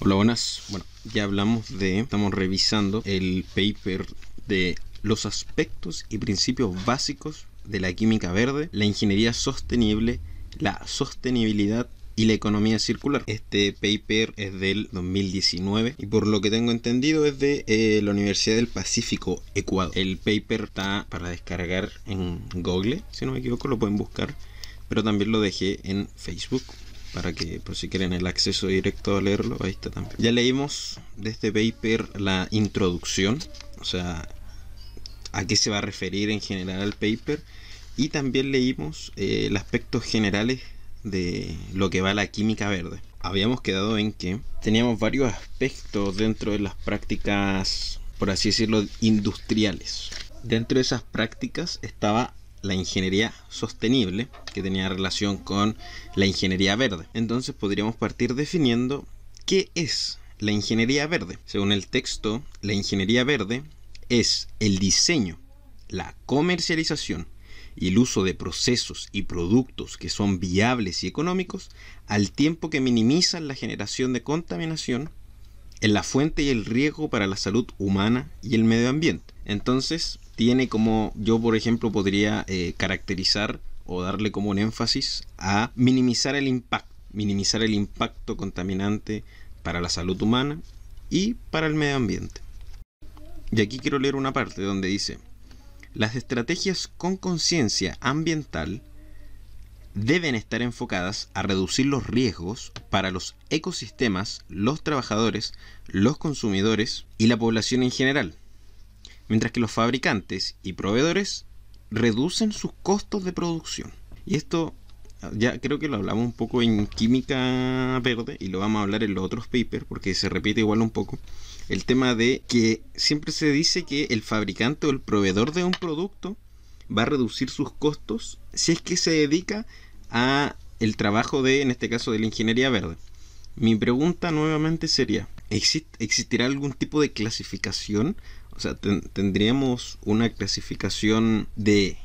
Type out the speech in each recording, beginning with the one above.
Hola, buenas. Bueno, ya hablamos de, estamos revisando el paper de los aspectos y principios básicos de la química verde, la ingeniería sostenible, la sostenibilidad y la economía circular. Este paper es del 2019 y por lo que tengo entendido es de eh, la Universidad del Pacífico, Ecuador. El paper está para descargar en Google, si no me equivoco lo pueden buscar, pero también lo dejé en Facebook para que por si quieren el acceso directo a leerlo, ahí está también. Ya leímos de este paper la introducción, o sea, a qué se va a referir en general el paper, y también leímos eh, los aspectos generales de lo que va a la química verde. Habíamos quedado en que teníamos varios aspectos dentro de las prácticas, por así decirlo, industriales. Dentro de esas prácticas estaba la ingeniería sostenible, que tenía relación con la ingeniería verde. Entonces podríamos partir definiendo qué es la ingeniería verde. Según el texto, la ingeniería verde es el diseño, la comercialización y el uso de procesos y productos que son viables y económicos al tiempo que minimizan la generación de contaminación en la fuente y el riesgo para la salud humana y el medio ambiente. Entonces, tiene como, yo por ejemplo podría eh, caracterizar o darle como un énfasis a minimizar el impacto, minimizar el impacto contaminante para la salud humana y para el medio ambiente. Y aquí quiero leer una parte donde dice, las estrategias con conciencia ambiental deben estar enfocadas a reducir los riesgos para los ecosistemas, los trabajadores, los consumidores y la población en general mientras que los fabricantes y proveedores reducen sus costos de producción. Y esto ya creo que lo hablamos un poco en química verde y lo vamos a hablar en los otros papers porque se repite igual un poco. El tema de que siempre se dice que el fabricante o el proveedor de un producto va a reducir sus costos si es que se dedica a el trabajo de, en este caso, de la ingeniería verde. Mi pregunta nuevamente sería, ¿existirá algún tipo de clasificación o sea, tendríamos una clasificación de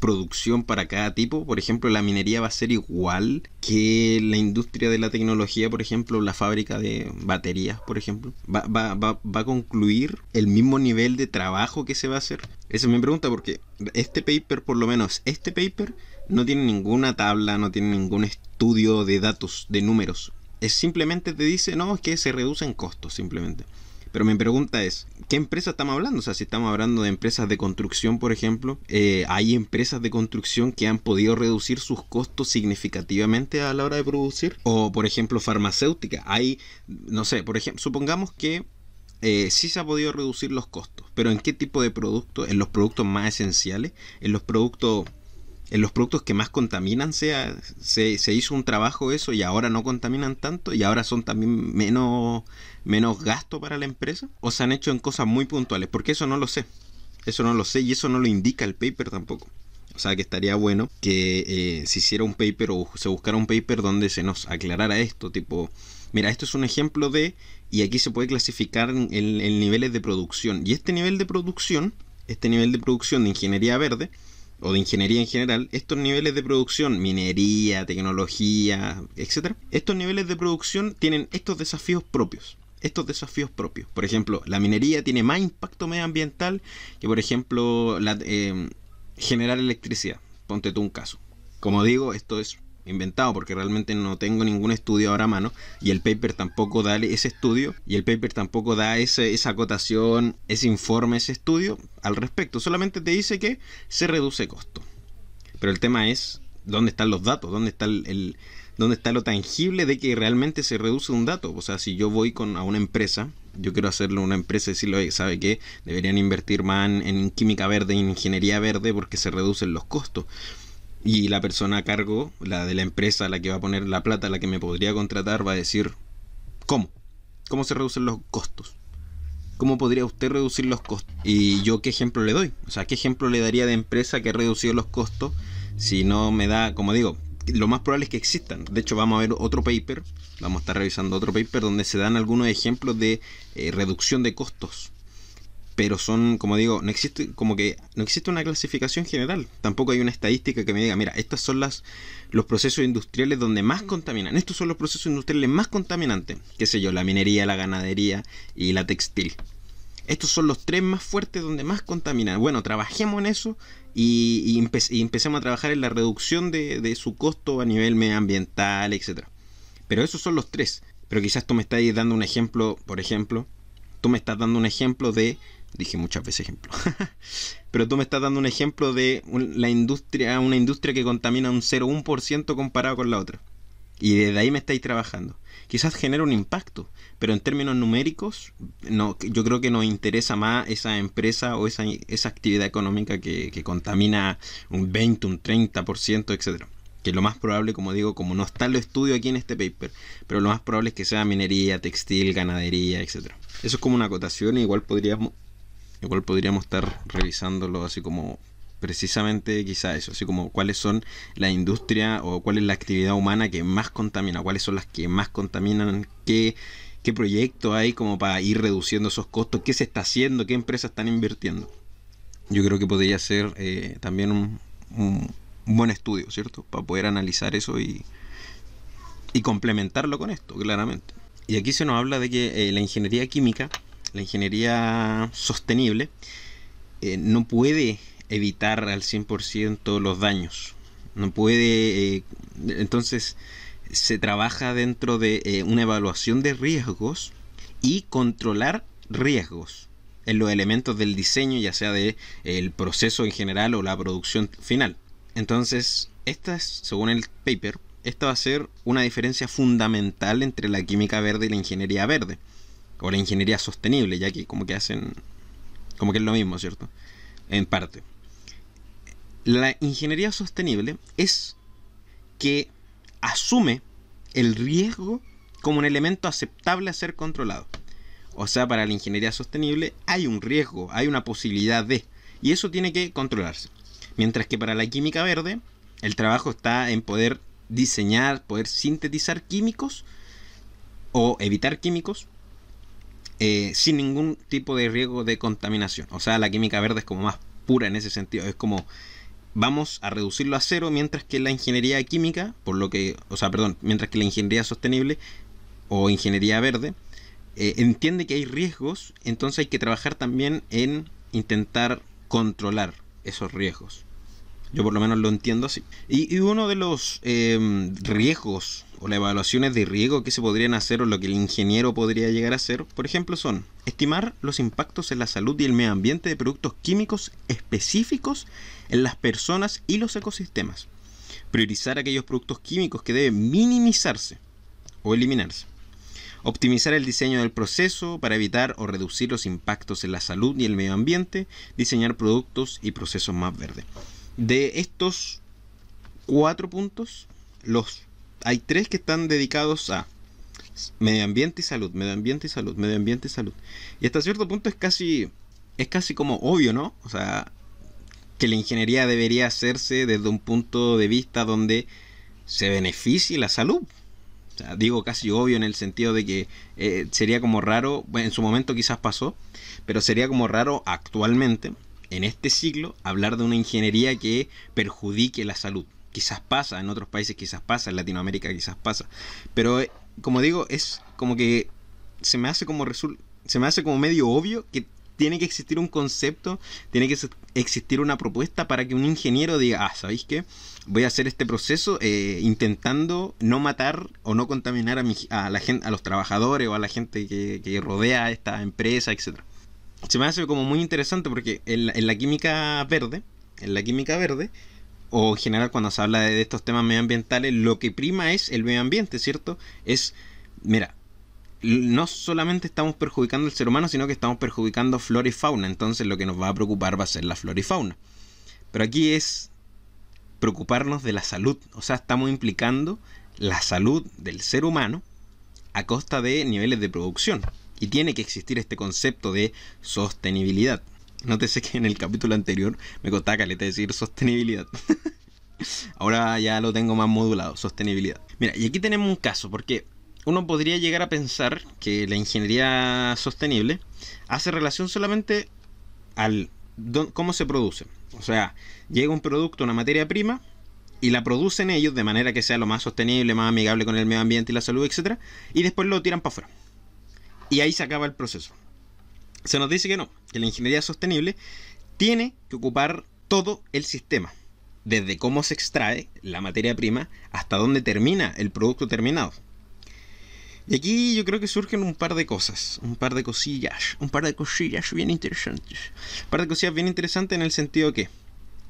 producción para cada tipo. Por ejemplo, la minería va a ser igual que la industria de la tecnología, por ejemplo, la fábrica de baterías, por ejemplo. Va, a concluir el mismo nivel de trabajo que se va a hacer. Esa es mi pregunta porque este paper, por lo menos este paper, no tiene ninguna tabla, no tiene ningún estudio de datos, de números. Es simplemente te dice, no, es que se reducen costos, simplemente. Pero mi pregunta es, ¿qué empresa estamos hablando? O sea, si estamos hablando de empresas de construcción, por ejemplo, eh, ¿hay empresas de construcción que han podido reducir sus costos significativamente a la hora de producir? O, por ejemplo, farmacéutica. Hay, no sé, por ejemplo, supongamos que eh, sí se ha podido reducir los costos, pero ¿en qué tipo de productos? En los productos más esenciales, en los productos en los productos que más contaminan sea, se, hizo un trabajo eso y ahora no contaminan tanto y ahora son también menos, menos gasto para la empresa? ¿O se han hecho en cosas muy puntuales? Porque eso no lo sé. Eso no lo sé y eso no lo indica el paper tampoco. O sea que estaría bueno que eh, se hiciera un paper o se buscara un paper donde se nos aclarara esto, tipo, mira, esto es un ejemplo de, y aquí se puede clasificar en, en niveles de producción. Y este nivel de producción, este nivel de producción de ingeniería verde, o de ingeniería en general, estos niveles de producción, minería, tecnología, etc., estos niveles de producción tienen estos desafíos propios estos desafíos propios. Por ejemplo, la minería tiene más impacto medioambiental que, por ejemplo, la, eh, generar electricidad. Ponte tú un caso. Como digo, esto es inventado porque realmente no tengo ningún estudio ahora a mano y el paper tampoco da ese estudio y el paper tampoco da ese, esa acotación, ese informe, ese estudio al respecto. Solamente te dice que se reduce costo. Pero el tema es dónde están los datos, dónde está el, dónde está lo tangible de que realmente se reduce un dato. O sea, si yo voy con a una empresa, yo quiero hacerlo a una empresa y decirle, ¿sabe qué? Deberían invertir más en, en química verde, en ingeniería verde porque se reducen los costos. Y la persona a cargo, la de la empresa, la que va a poner la plata, la que me podría contratar, va a decir, ¿cómo? ¿Cómo se reducen los costos? ¿Cómo podría usted reducir los costos? Y yo qué ejemplo le doy. O sea, ¿qué ejemplo le daría de empresa que ha reducido los costos? Si no me da, como digo, lo más probable es que existan. De hecho, vamos a ver otro paper, vamos a estar revisando otro paper donde se dan algunos ejemplos de eh, reducción de costos pero son, como digo, no existe, como que no existe una clasificación general. Tampoco hay una estadística que me diga, mira, estos son las, los procesos industriales donde más mm. contaminan. Estos son los procesos industriales más contaminantes. Qué sé yo, la minería, la ganadería y la textil. Estos son los tres más fuertes donde más contaminan. Bueno, trabajemos en eso y, empecemos a trabajar en la reducción de, de su costo a nivel medioambiental, etc. Pero esos son los tres. Pero quizás tú me estás dando un ejemplo, por ejemplo, tú me estás dando un ejemplo de Dije muchas veces ejemplo. Pero tú me estás dando un ejemplo de la industria, una industria que contamina un 0,1% comparado con la otra. Y desde ahí me estáis trabajando. Quizás genera un impacto, pero en términos numéricos, no, yo creo que nos interesa más esa empresa o esa, actividad económica que, contamina un 20, un 30%, etcétera que lo más probable, como digo, como no está en lo estudio aquí en este paper, pero lo más probable es que sea minería, textil, ganadería, etcétera Eso es como una acotación, igual podríamos igual podríamos estar revisándolo así como precisamente quizá eso, así como cuáles son la industria o cuál es la actividad humana que más contamina, cuáles son las que más contaminan, qué, qué proyecto hay como para ir reduciendo esos costos, qué se está haciendo, qué empresas están invirtiendo. Yo creo que podría ser eh, también un, buen estudio, ¿cierto? Para poder analizar eso y, y complementarlo con esto, claramente. Y aquí se nos habla de que eh, la ingeniería química la ingeniería sostenible eh, no puede evitar al 100% los daños. No puede... Eh, entonces se trabaja dentro de eh, una evaluación de riesgos y controlar riesgos en los elementos del diseño, ya sea del proceso en general o la producción final. Entonces, esta según el paper, esta va a ser una diferencia fundamental entre la química verde y la ingeniería verde o la ingeniería sostenible, ya que como que hacen, como que es lo mismo, ¿cierto? En parte. La ingeniería sostenible es que asume el riesgo como un elemento aceptable a ser controlado. O sea, para la ingeniería sostenible hay un riesgo, hay una posibilidad de, y eso tiene que controlarse. Mientras que para la química verde, el trabajo está en poder diseñar, poder sintetizar químicos o evitar químicos eh, sin ningún tipo de riesgo de contaminación. O sea, la química verde es como más pura en ese sentido. Es como vamos a reducirlo a cero, mientras que la ingeniería química, por lo que, o sea, perdón, mientras que la ingeniería sostenible o ingeniería verde eh, entiende que hay riesgos, entonces hay que trabajar también en intentar controlar esos riesgos. Yo por lo menos lo entiendo así. Y, uno de los eh, riesgos o las evaluaciones de riesgo que se podrían hacer o lo que el ingeniero podría llegar a hacer, por ejemplo, son estimar los impactos en la salud y el medio ambiente de productos químicos específicos en las personas y los ecosistemas, priorizar aquellos productos químicos que deben minimizarse o eliminarse, optimizar el diseño del proceso para evitar o reducir los impactos en la salud y el medio ambiente, diseñar productos y procesos más verdes. De estos cuatro puntos, los hay tres que están dedicados a medio ambiente y salud, medio ambiente y salud, medio ambiente y salud. Y hasta cierto punto es casi, es casi como obvio, ¿no? O sea, que la ingeniería debería hacerse desde un punto de vista donde se beneficie la salud. O sea, digo casi obvio en el sentido de que eh, sería como raro, en su momento quizás pasó, pero sería como raro actualmente, en este siglo, hablar de una ingeniería que perjudique la salud quizás pasa, en otros países quizás pasa, en Latinoamérica quizás pasa. Pero eh, como digo, es como que se me hace como se me hace como medio obvio que tiene que existir un concepto, tiene que existir una propuesta para que un ingeniero diga, ah, ¿sabéis qué? Voy a hacer este proceso eh, intentando no matar o no contaminar a, la gente, a los trabajadores o a la gente que, rodea a esta empresa, etc. Se me hace como muy interesante porque en la química verde, en la química verde, o en general cuando se habla de estos temas medioambientales, lo que prima es el medio ambiente, ¿cierto? Es, mira, no solamente estamos perjudicando al ser humano, sino que estamos perjudicando flora y fauna, entonces lo que nos va a preocupar va a ser la flora y fauna. Pero aquí es preocuparnos de la salud, o sea, estamos implicando la salud del ser humano a costa de niveles de producción. Y tiene que existir este concepto de sostenibilidad. Nótese que en el capítulo anterior me costaba caleta decir sostenibilidad. Ahora ya lo tengo más modulado, sostenibilidad. Mira, y aquí tenemos un caso, porque uno podría llegar a pensar que la ingeniería sostenible hace relación solamente al cómo se produce. O sea, llega un producto, una materia prima, y la producen ellos de manera que sea lo más sostenible, más amigable con el medio ambiente y la salud, etc. Y después lo tiran para afuera. Y ahí se acaba el proceso se nos dice que no, que la ingeniería sostenible tiene que ocupar todo el sistema, desde cómo se extrae la materia prima hasta dónde termina el producto terminado. Y aquí yo creo que surgen un par de cosas, un par de cosillas, un par de cosillas bien interesantes. Un par de cosillas bien interesantes en el sentido que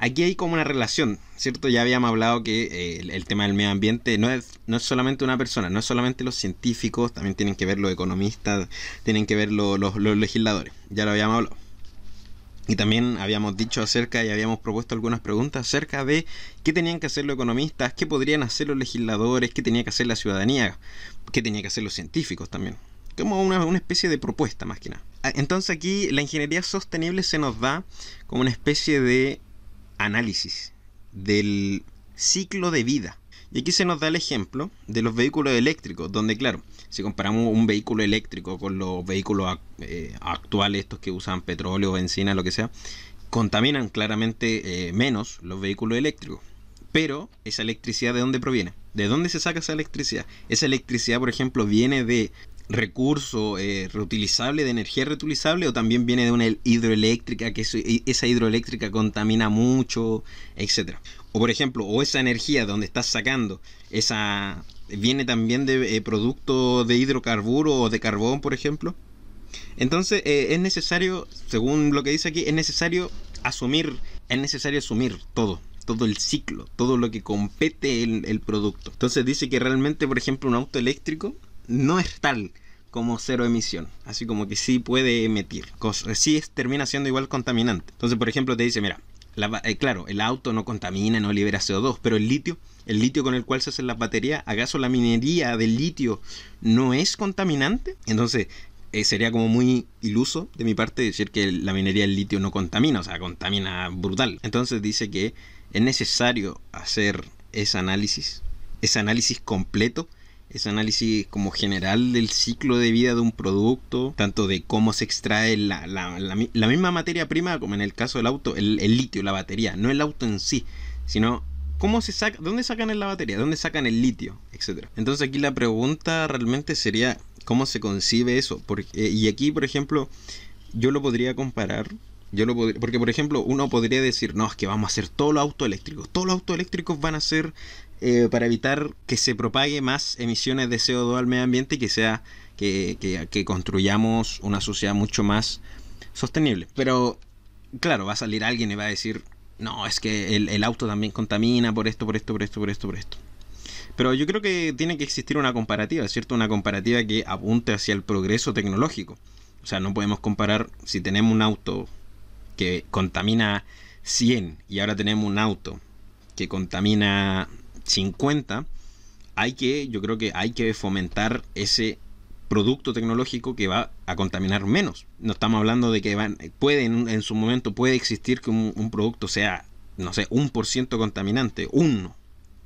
Aquí hay como una relación, ¿cierto? Ya habíamos hablado que eh, el, tema del medio ambiente no es, no solamente una persona, no es solamente los científicos, también tienen que ver los economistas, tienen que ver los, legisladores, ya lo habíamos hablado. Y también habíamos dicho acerca y habíamos propuesto algunas preguntas acerca de qué tenían que hacer los economistas, qué podrían hacer los legisladores, qué tenía que hacer la ciudadanía, qué tenía que hacer los científicos también. Como una, una especie de propuesta más que nada. Ah, entonces aquí la ingeniería sostenible se nos da como una especie de análisis del ciclo de vida. Y aquí se nos da el ejemplo de los vehículos eléctricos, donde claro, si comparamos un vehículo eléctrico con los vehículos eh, actuales, estos que usan petróleo, benzina, lo que sea, contaminan claramente eh, menos los vehículos eléctricos. Pero esa electricidad de dónde proviene? ¿De dónde se saca esa electricidad? Esa electricidad, por ejemplo, viene de recurso eh, reutilizable, de energía reutilizable, o también viene de una hidroeléctrica, que esa hidroeléctrica contamina mucho, etcétera. O por ejemplo, o esa energía donde estás sacando, esa viene también de eh, producto de hidrocarburo o de carbón, por ejemplo. Entonces eh, es necesario, según lo que dice aquí, es necesario asumir, es necesario asumir todo todo el ciclo, todo lo que compete en el producto. Entonces dice que realmente, por ejemplo, un auto eléctrico no es tal como cero emisión. Así como que sí puede emitir. sí es, termina siendo igual contaminante. Entonces, por ejemplo, te dice, mira, eh, claro, el auto no contamina, no libera CO2, pero el litio, el litio con el cual se hacen las baterías, ¿acaso la minería del litio no es contaminante? Entonces, eh, sería como muy iluso de mi parte decir que la minería del litio no contamina, o sea, contamina brutal. Entonces dice que es necesario hacer ese análisis, ese análisis completo ese análisis como general del ciclo de vida de un producto, tanto de cómo se extrae la, misma materia prima, como en el caso del auto, el, litio, la batería, no el auto en sí, sino cómo se saca, dónde sacan la batería, dónde sacan el litio, etcétera. Entonces aquí la pregunta realmente sería cómo se concibe eso, eh, y aquí por ejemplo yo lo podría comparar yo lo podría, porque, por ejemplo, uno podría decir, no, es que vamos a hacer todos los autos eléctricos. Todos los autos eléctricos van a ser eh, para evitar que se propague más emisiones de CO2 al medio ambiente y que sea que, construyamos una sociedad mucho más sostenible. Pero claro, va a salir alguien y va a decir, no, es que el, auto también contamina por esto, por esto, por esto, por esto, por esto. Pero yo creo que tiene que existir una comparativa, ¿cierto? Una comparativa que apunte hacia el progreso tecnológico. O sea, no podemos comparar si tenemos un auto que contamina 100 y ahora tenemos un auto que contamina 50, hay que, yo creo que hay que fomentar ese producto tecnológico que va a contaminar menos. No estamos hablando de que van, puede, en, su momento puede existir que un, un producto sea, no sé, un por ciento contaminante, uno,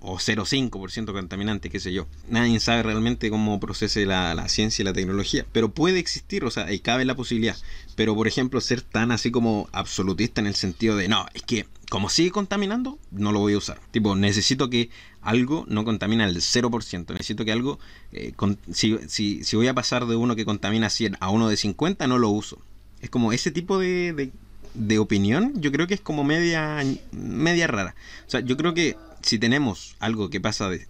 o 0,5% contaminante, qué sé yo. Nadie sabe realmente cómo procese la, ciencia y la tecnología, pero puede existir, o sea, y cabe la posibilidad. Pero, por ejemplo, ser tan así como absolutista en el sentido de, no, es que como sigue contaminando, no lo voy a usar. Tipo, necesito que algo no contamina el 0%, necesito que algo, eh, si, voy a pasar de uno que contamina 100 a uno de 50, no lo uso. Es como ese tipo de, opinión, yo creo que es como media, media rara. O sea, yo creo que si tenemos algo que pasa de,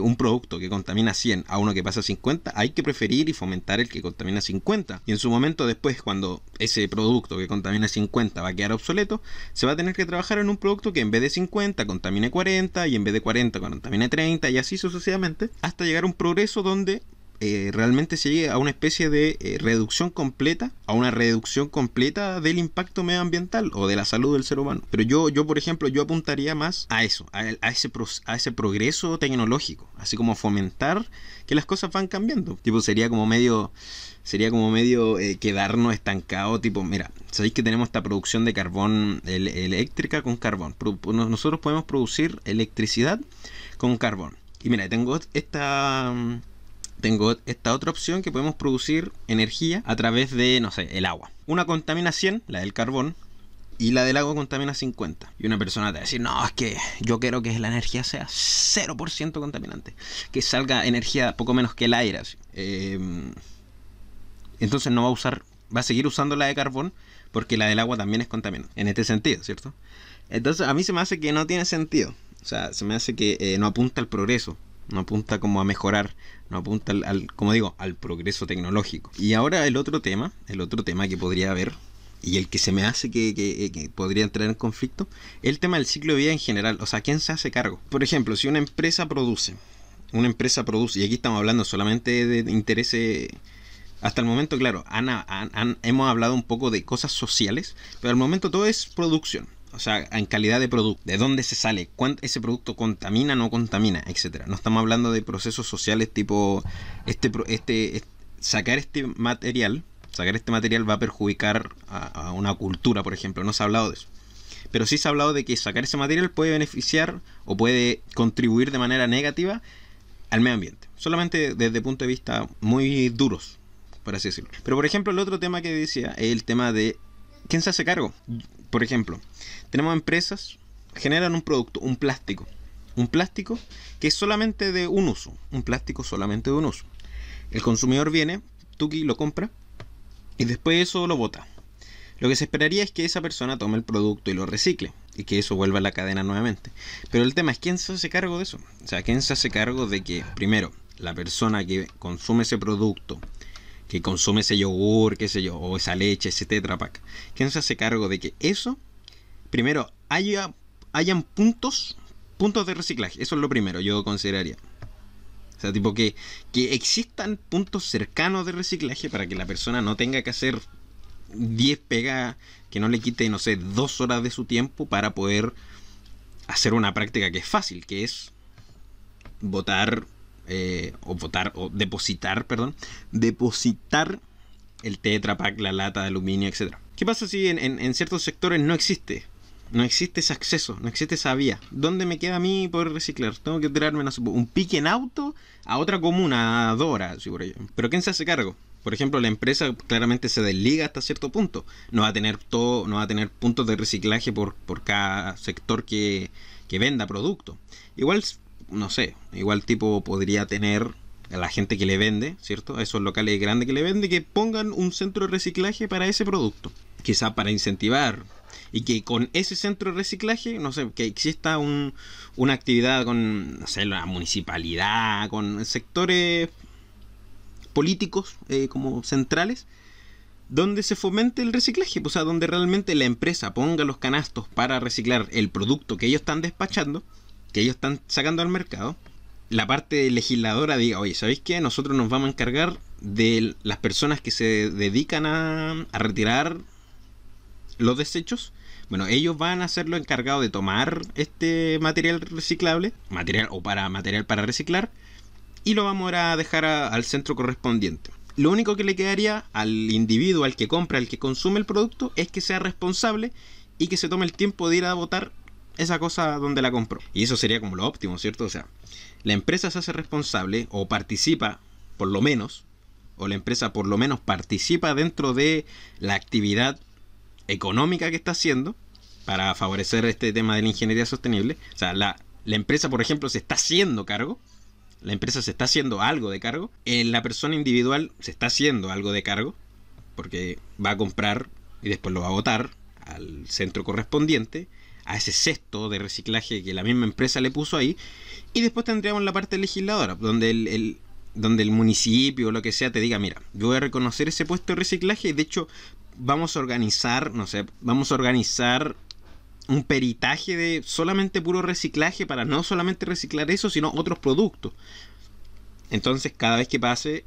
un producto que contamina 100 a uno que pasa 50, hay que preferir y fomentar el que contamina 50. Y en su momento después, cuando ese producto que contamina 50 va a quedar obsoleto, se va a tener que trabajar en un producto que en vez de 50 contamine 40 y en vez de 40 contamine 30 y así sucesivamente, hasta llegar a un progreso donde eh, realmente se llegue a una especie de eh, reducción completa, a una reducción completa del impacto medioambiental o de la salud del ser humano. Pero yo, yo por ejemplo, yo apuntaría más a eso, a, ese, a ese progreso tecnológico, así como fomentar que las cosas van cambiando. Tipo, sería como medio, sería como medio eh, quedarnos estancados, tipo, mira, sabéis que tenemos esta producción de carbón eléctrica con carbón. Nosotros podemos producir electricidad con carbón. Y mira, tengo esta tengo esta otra opción que podemos producir energía a través de, no sé, el agua. Una contamina 100, la del carbón, y la del agua contamina 50. Y una persona te va a decir, no, es que yo quiero que la energía sea 0% contaminante, que salga energía poco menos que el aire. Em, entonces no va a usar, va a seguir usando la de carbón porque la del agua también es contaminante, en este sentido, ¿cierto? Entonces a mí se me hace que no tiene sentido, o sea, se me hace que eh, no apunta al progreso, no apunta como a mejorar, no apunta al, como digo, al progreso tecnológico. Y ahora el otro tema, el otro tema que podría haber, y el que se me hace eh, que, podría entrar en conflicto, el tema del ciclo de vida en general, o sea, ¿quién se hace cargo? Por ejemplo, si una empresa produce, una empresa produce, y aquí estamos hablando solamente de intereses... Hasta el momento, claro, hemos hablado un poco de cosas sociales, pero al momento todo es producción o sea, en calidad de producto, de dónde se sale, cuánto ese producto contamina, no contamina, etcétera. No estamos hablando de procesos sociales tipo este, este, sacar este material, sacar este material va a perjudicar a, a, una cultura, por ejemplo. No se ha hablado de eso. Pero sí se ha hablado de que sacar ese material puede beneficiar o puede contribuir de manera negativa al medio ambiente. Solamente desde el punto de vista muy duros, por así decirlo. Pero por ejemplo, el otro tema que decía es el tema de ¿Quién se hace cargo? Por ejemplo, tenemos empresas, que generan un producto, un plástico. Un plástico que es solamente de un uso. Un plástico solamente de un uso. El consumidor viene, Tuki lo compra y después eso lo bota. Lo que se esperaría es que esa persona tome el producto y lo recicle y que eso vuelva a la cadena nuevamente. Pero el tema es quién se hace cargo de eso. O sea, quién se hace cargo de que, primero, la persona que consume ese producto que consume ese yogur, qué sé yo, o esa leche, ese tetrapack, ¿Quién se hace cargo de que eso, primero, haya, hayan puntos, puntos de reciclaje. Eso es lo primero, yo consideraría. O sea, tipo que, que existan puntos cercanos de reciclaje para que la persona no tenga que hacer 10 pegas que no le quite, no sé, dos horas de su tiempo para poder hacer una práctica que es fácil, que es botar eh, o votar, o depositar, perdón, depositar el tetrapack, la lata de aluminio, etc. ¿Qué pasa si en, ciertos sectores no existe? No existe ese acceso, no existe esa vía. ¿Dónde me queda a mí poder reciclar? Tengo que tirarme un pique en auto a otra comuna, a Dora, si Pero ¿quién se hace cargo? Por ejemplo, la empresa claramente se desliga hasta cierto punto. No va a tener todo, no va a tener puntos de reciclaje por, por cada sector que, que venda producto. Igual no sé, igual tipo podría tener a la gente que le vende, ¿cierto? A esos locales grandes que le vende, que pongan un centro de reciclaje para ese producto. Quizá para incentivar. Y que con ese centro de reciclaje, no sé, que exista un, una actividad con, no sé, la municipalidad, con sectores políticos eh, como centrales, donde se fomente el reciclaje, pues, o sea, donde realmente la empresa ponga los canastos para reciclar el producto que ellos están despachando ellos están sacando al mercado, la parte legisladora diga, oye, ¿sabéis qué? Nosotros nos vamos a encargar de las personas que se dedican a, retirar los desechos. Bueno, ellos van a ser los encargados de tomar este material reciclable, material o para material para reciclar, y lo vamos a dejar al centro correspondiente. Lo único que le quedaría al individuo, al que compra, al que consume el producto, es que sea responsable y que se tome el tiempo de ir a votar esa cosa donde la compró. Y eso sería como lo óptimo, ¿cierto? O sea, la empresa se hace responsable o participa, por lo menos, o la empresa por lo menos participa dentro de la actividad económica que está haciendo para favorecer este tema de la ingeniería sostenible. O sea, la, empresa, por ejemplo, se está haciendo cargo. La empresa se está haciendo algo de cargo. Eh, la persona individual se está haciendo algo de cargo. Porque va a comprar y después lo va a votar al centro correspondiente a ese cesto de reciclaje que la misma empresa le puso ahí. Y después tendríamos la parte legisladora, donde el, donde el municipio o lo que sea te diga, mira, yo voy a reconocer ese puesto de reciclaje y de hecho vamos a organizar, no sé, vamos a organizar un peritaje de solamente puro reciclaje para no solamente reciclar eso, sino otros productos. Entonces cada vez que pase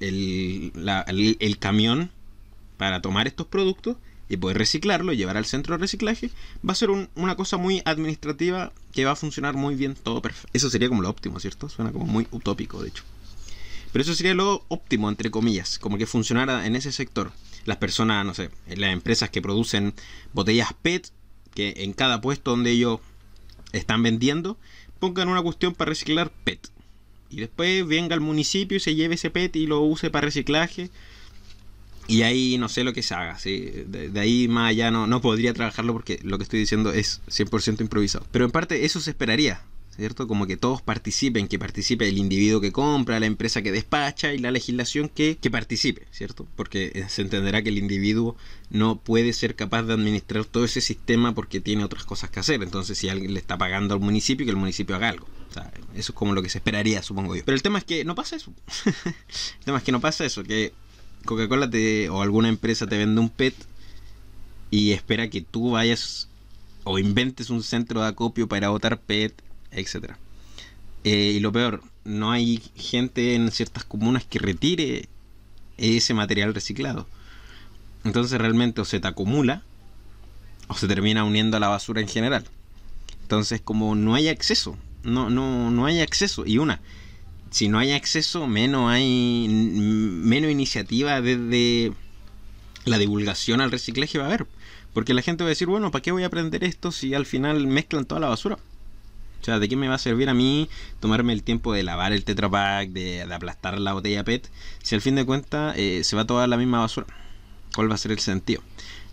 el, el camión para tomar estos productos, y poder reciclarlo y llevar al centro de reciclaje, va a ser una cosa muy administrativa que va a funcionar muy bien todo perfecto. Eso sería como lo óptimo, ¿cierto? Suena como muy utópico, de hecho. Pero eso sería lo óptimo, entre comillas, como que funcionara en ese sector. Las personas, no sé, las empresas que producen botellas PET, que en cada puesto donde ellos están vendiendo, pongan una cuestión para reciclar PET. Y después venga al municipio y se lleve ese PET y lo use para reciclaje y ahí no sé lo que se haga, ¿sí? de, ahí más allá no, no podría trabajarlo porque lo que estoy diciendo es 100% improvisado. Pero en parte eso se esperaría, ¿cierto? Como que todos participen, que participe el individuo que compra, la empresa que despacha y la legislación que, que participe, ¿cierto? Porque eh, se entenderá que el individuo no puede ser capaz de administrar todo ese sistema porque tiene otras cosas que hacer. Entonces, si alguien le está pagando al municipio, que el municipio haga algo. eso es como lo que se esperaría, supongo yo. Pero el tema es que no pasa eso. el tema es que no pasa eso, que Coca-Cola o alguna empresa te vende un PET y espera que tú vayas o inventes un centro de acopio para botar PET, etc. Eh, y lo peor, no hay gente en ciertas comunas que retire ese material reciclado. Entonces realmente o se te acumula o se termina uniendo a la basura en general. Entonces como no hay acceso, no, no, no hay acceso. Y una, si no hay acceso, menos hay mm, menos iniciativa desde la divulgación al reciclaje va a haber. Porque la gente va a decir, bueno, ¿para qué voy a aprender esto si al final mezclan toda la basura? O sea, ¿de qué me va a servir a mí tomarme el tiempo de lavar el tetrapack, de, aplastar la botella PET, si al fin de cuentas eh, se va toda la misma basura? ¿Cuál va a ser el sentido?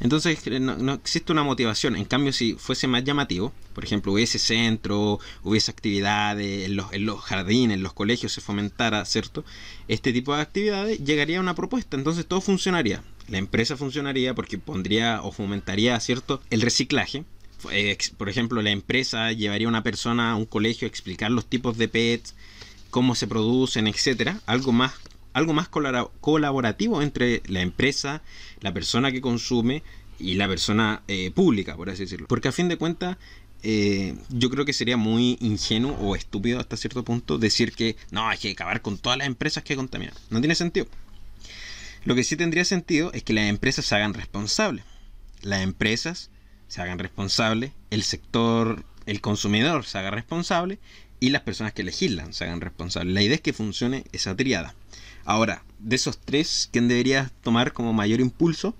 Entonces no, existe una motivación. En cambio, si fuese más llamativo, por ejemplo, hubiese centro, hubiese actividades, en los, jardines, en los colegios se fomentara, ¿cierto? Este tipo de actividades llegaría a una propuesta, entonces todo funcionaría. La empresa funcionaría porque pondría o fomentaría, ¿cierto?, el reciclaje, por ejemplo, la empresa llevaría a una persona a un colegio a explicar los tipos de PETs, cómo se producen, etcétera, algo más algo más colaborativo entre la empresa, la persona que consume y la persona eh, pública, por así decirlo. Porque a fin de cuentas, eh, yo creo que sería muy ingenuo o estúpido hasta cierto punto decir que no, hay que acabar con todas las empresas que contaminan. No tiene sentido. Lo que sí tendría sentido es que las empresas se hagan responsables. Las empresas se hagan responsables, el sector, el consumidor se haga responsable y las personas que legislan se hagan responsables. La idea es que funcione esa triada. Ahora, de esos tres, ¿quién debería tomar como mayor impulso?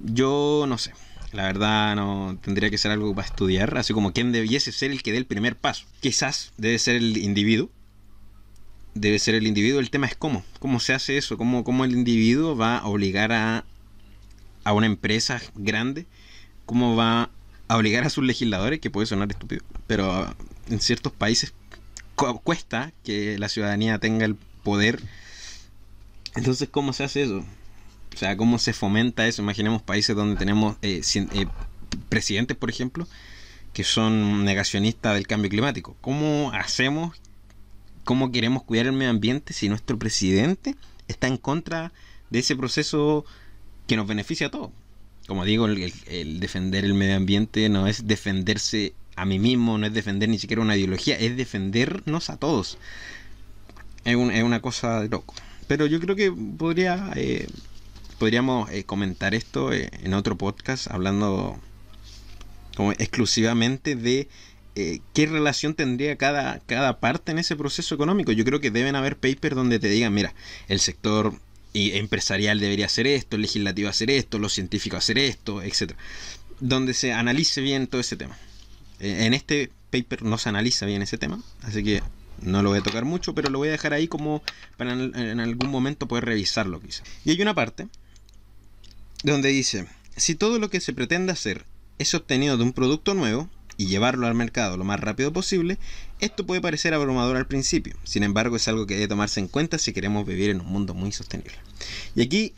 Yo no sé. La verdad, no tendría que ser algo para estudiar. Así como quién debiese ser el que dé el primer paso. Quizás debe ser el individuo. Debe ser el individuo. El tema es cómo. ¿Cómo se hace eso? ¿Cómo, el individuo va a obligar a, a una empresa grande? ¿Cómo va a obligar a sus legisladores? Que puede sonar estúpido. Pero en ciertos países cuesta que la ciudadanía tenga el poder entonces, ¿cómo se hace eso? O sea, ¿cómo se fomenta eso? Imaginemos países donde tenemos eh, eh, presidentes, por ejemplo, que son negacionistas del cambio climático. ¿Cómo hacemos, cómo queremos cuidar el medio ambiente si nuestro presidente está en contra de ese proceso que nos beneficia a todos? Como digo, el, defender el medio ambiente no es defenderse a mí mismo, no es defender ni siquiera una ideología, es defendernos a todos. Es, es una cosa de loco. Pero yo creo que podría eh, podríamos eh, comentar esto eh, en otro podcast, hablando como exclusivamente de qué relación tendría cada, cada parte en ese proceso económico. Yo creo que deben haber papers donde te digan, mira, el sector empresarial debería hacer esto, el legislativo hacer esto, los científicos hacer esto, etc. Donde se analice bien todo ese tema. en este paper no se analiza bien ese tema, así que no lo voy a tocar mucho, pero lo voy a dejar ahí como para en algún momento poder revisarlo quizá. Y hay una parte donde dice, si todo lo que se pretende hacer es obtenido de un producto nuevo y llevarlo al mercado lo más rápido posible, esto puede parecer abrumador al principio. Sin embargo, es algo que hay que tomarse en cuenta si queremos vivir en un mundo muy sostenible. Y aquí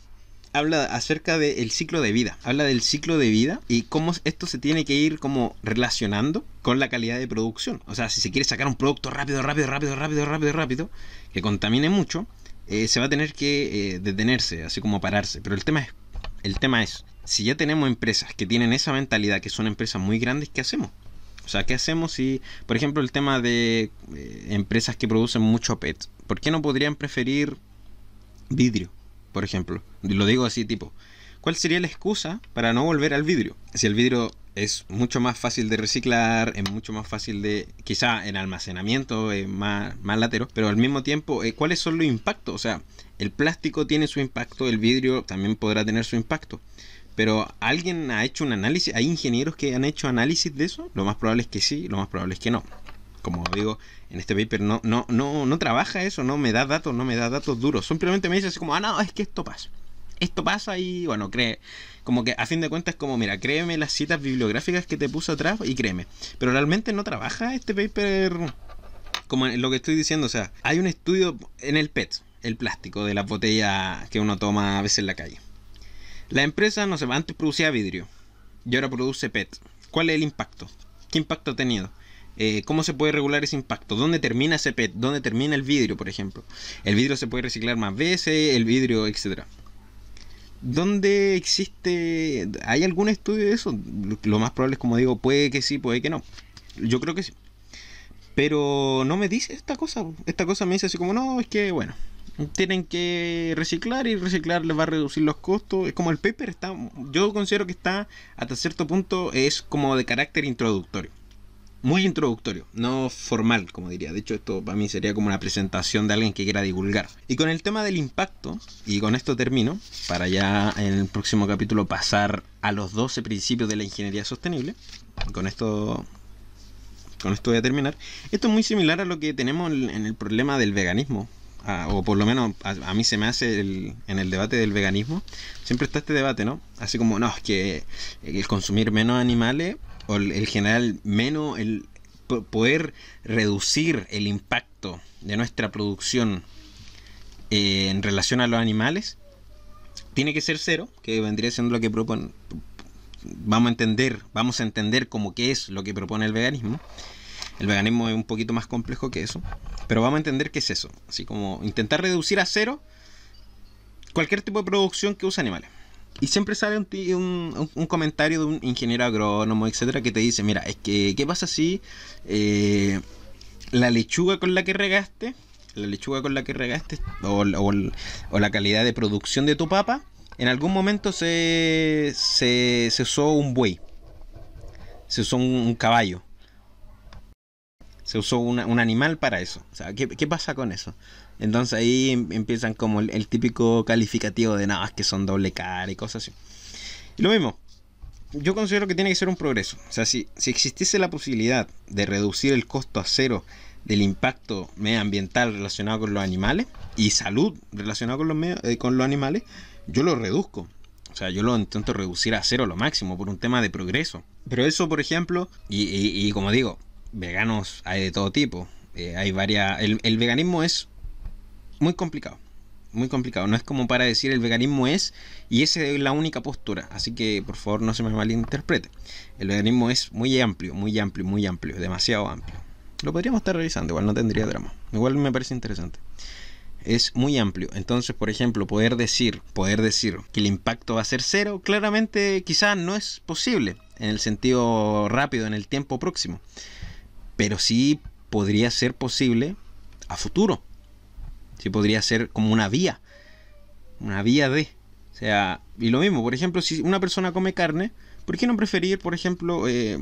habla acerca del ciclo de vida, habla del ciclo de vida y cómo esto se tiene que ir como relacionando con la calidad de producción. O sea, si se quiere sacar un producto rápido, rápido, rápido, rápido, rápido, rápido, que contamine mucho, eh, se va a tener que eh, detenerse, así como pararse. Pero el tema es, el tema es, si ya tenemos empresas que tienen esa mentalidad, que son empresas muy grandes, ¿qué hacemos? O sea, ¿qué hacemos si, por ejemplo, el tema de eh, empresas que producen mucho PET? ¿Por qué no podrían preferir vidrio? por ejemplo. Lo digo así tipo, ¿cuál sería la excusa para no volver al vidrio? Si el vidrio es mucho más fácil de reciclar, es mucho más fácil de, quizá en almacenamiento, es más, más latero, pero al mismo tiempo, eh, ¿cuáles son los impactos? O sea, el plástico tiene su impacto, el vidrio también podrá tener su impacto. Pero ¿alguien ha hecho un análisis? ¿Hay ingenieros que han hecho análisis de eso? Lo más probable es que sí, lo más probable es que no como digo, en este paper no, no, no, no trabaja eso, no me da datos, no me da datos duros. Simplemente me dice así como, ah, no, es que esto pasa. Esto pasa y bueno, cree. Como que a fin de cuentas, como mira, créeme las citas bibliográficas que te puso atrás y créeme. Pero realmente no trabaja este paper como lo que estoy diciendo. O sea, hay un estudio en el PET, el plástico de las botellas que uno toma a veces en la calle. La empresa, no sé, antes producía vidrio y ahora produce PET. ¿Cuál es el impacto? ¿Qué impacto ha tenido? Eh, cómo se puede regular ese impacto, dónde termina ese PET, dónde termina el vidrio, por ejemplo. El vidrio se puede reciclar más veces, el vidrio, etcétera. ¿Dónde existe? ¿Hay algún estudio de eso? Lo más probable es, como digo, puede que sí, puede que no. Yo creo que sí. Pero no me dice esta cosa. Esta cosa me dice así como, no, es que, bueno, tienen que reciclar y reciclar les va a reducir los costos. Es como el paper está, yo considero que está hasta cierto punto es como de carácter introductorio muy introductorio, no formal, como diría. De hecho, esto para mí sería como una presentación de alguien que quiera divulgar. Y con el tema del impacto, y con esto termino, para ya en el próximo capítulo pasar a los 12 principios de la ingeniería sostenible. Con esto con esto voy a terminar. Esto es muy similar a lo que tenemos en el problema del veganismo. o por lo menos a, mí se me hace en el debate del veganismo. Siempre está este debate, ¿no? Así como, no, es que el consumir menos animales o el general menos, el poder reducir el impacto de nuestra producción eh, en relación a los animales, tiene que ser cero, que vendría siendo lo que propone, vamos a entender, vamos a entender como que es lo que propone el veganismo. El veganismo es un poquito más complejo que eso, pero vamos a entender qué es eso, así como intentar reducir a cero cualquier tipo de producción que usa animales. Y siempre sale un, comentario de un ingeniero agrónomo, etcétera, que te dice: Mira, es que, ¿qué pasa si eh, la lechuga con la que regaste, la lechuga con la que regaste, o, la calidad de producción de tu papa, en algún momento se, usó un buey, se usó un, caballo, se usó un animal para eso? ¿qué, ¿qué pasa con eso? Entonces ahí em, empiezan como el, típico calificativo de nada, más que son doble cara y cosas así. Y lo mismo, yo considero que tiene que ser un progreso. O sea, si, si existiese la posibilidad de reducir el costo a cero del impacto medioambiental relacionado con los animales y salud relacionado con los, eh, con los animales, yo lo reduzco. O sea, yo lo intento reducir a cero lo máximo por un tema de progreso. Pero eso, por ejemplo, y, como digo, veganos hay de todo tipo. Eh, hay varias. el, veganismo es muy complicado. Muy complicado. No es como para decir el veganismo es y esa es la única postura. Así que por favor no se me malinterprete. El veganismo es muy amplio, muy amplio, muy amplio. Demasiado amplio. Lo podríamos estar revisando, igual no tendría drama. Igual me parece interesante. Es muy amplio. Entonces, por ejemplo, poder decir, poder decir que el impacto va a ser cero, claramente quizás no es posible en el sentido rápido, en el tiempo próximo. Pero sí podría ser posible a futuro. Si podría ser como una vía. Una vía de. O sea, y lo mismo, por ejemplo, si una persona come carne, ¿por qué no preferir, por ejemplo, eh,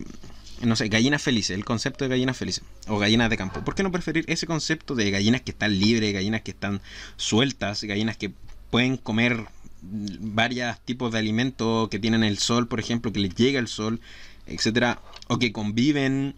no sé, gallinas felices, el concepto de gallinas felices o gallinas de campo? ¿Por qué no preferir ese concepto de gallinas que están libres, gallinas que están sueltas, gallinas que pueden comer varios tipos de alimentos que tienen el sol, por ejemplo, que les llega el sol, etcétera, o que conviven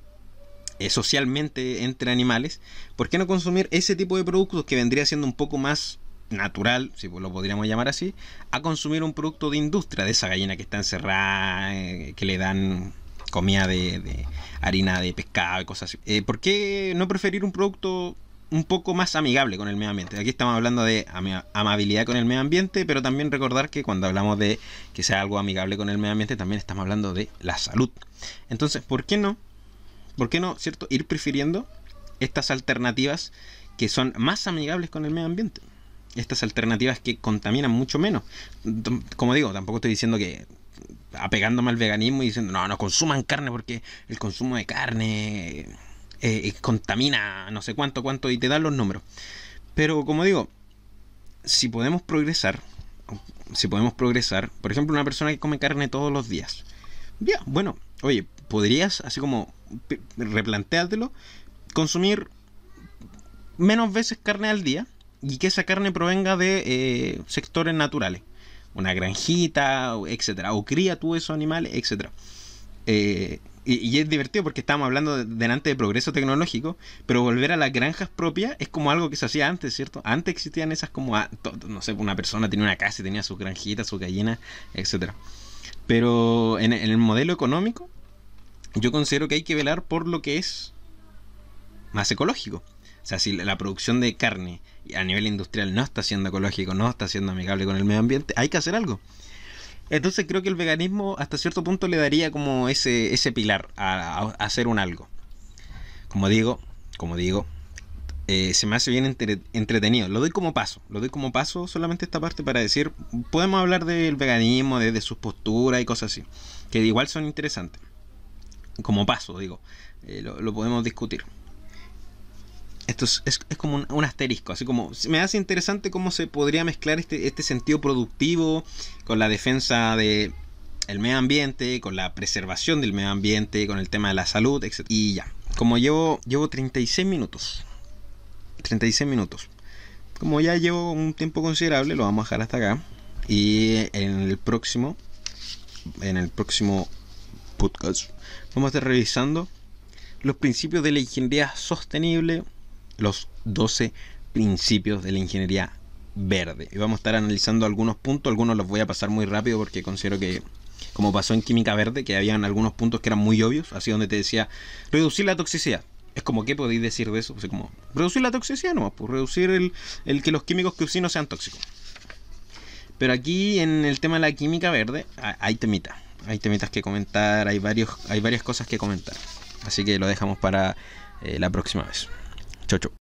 eh, socialmente entre animales, ¿por qué no consumir ese tipo de productos que vendría siendo un poco más natural, si lo podríamos llamar así, a consumir un producto de industria, de esa gallina que está encerrada, eh, que le dan comida de, harina de pescado y cosas así. Eh, ¿Por qué no preferir un producto un poco más amigable con el medio ambiente? Aquí estamos hablando de amabilidad con el medio ambiente, pero también recordar que cuando hablamos de que sea algo amigable con el medio ambiente, también estamos hablando de la salud. Entonces, ¿por qué no ¿Por qué no, cierto? Ir prefiriendo estas alternativas que son más amigables con el medio ambiente. Estas alternativas que contaminan mucho menos. Como digo, tampoco estoy diciendo que apegándome al veganismo y diciendo, no, no consuman carne porque el consumo de carne eh, eh, contamina no sé cuánto, cuánto y te dan los números. Pero como digo, si podemos progresar, si podemos progresar, por ejemplo, una persona que come carne todos los días, ya, bueno, oye, podrías así como replantéatelo, consumir menos veces carne al día y que esa carne provenga de eh, sectores naturales, una granjita, etcétera, o cría tú esos animales, etcétera. Eh, y, es divertido porque estamos hablando delante de progreso tecnológico, pero volver a las granjas propias es como algo que se hacía antes, ¿cierto? Antes existían esas como, ah, no sé, una persona tenía una casa y tenía sus granjitas, sus gallinas, etcétera. Pero en el modelo económico yo considero que hay que velar por lo que es más ecológico. O sea, si la producción de carne a nivel industrial no está siendo ecológico, no está siendo amigable con el medio ambiente, hay que hacer algo. Entonces creo que el veganismo hasta cierto punto le daría como ese, ese pilar a, hacer un algo. Como digo, como digo, eh, se me hace bien entretenido. Lo doy como paso, lo doy como paso solamente esta parte para decir, podemos hablar del veganismo, desde de sus posturas y cosas así, que igual son interesantes como paso, digo. Eh, lo, podemos discutir. Esto es, como un, asterisco, así como me hace interesante cómo se podría mezclar este, este, sentido productivo con la defensa de el medio ambiente, con la preservación del medio ambiente, con el tema de la salud, etc. Y ya, como llevo, llevo 36 minutos, 36 minutos, como ya llevo un tiempo considerable, lo vamos a dejar hasta acá. Y en el próximo, en el próximo podcast vamos a estar revisando los principios de la ingeniería sostenible, los 12 principios de la ingeniería verde. Y vamos a estar analizando algunos puntos, algunos los voy a pasar muy rápido porque considero que como pasó en química verde, que habían algunos puntos que eran muy obvios, así donde te decía reducir la toxicidad. Es como, ¿qué podéis decir de eso? O como, reducir la toxicidad no, pues reducir el, que los químicos que usé no sean tóxicos. Pero aquí en el tema de la química verde, hay temita hay temitas que comentar, hay, varios, hay varias cosas que comentar. Así que lo dejamos para eh, la próxima vez. Chau, chau.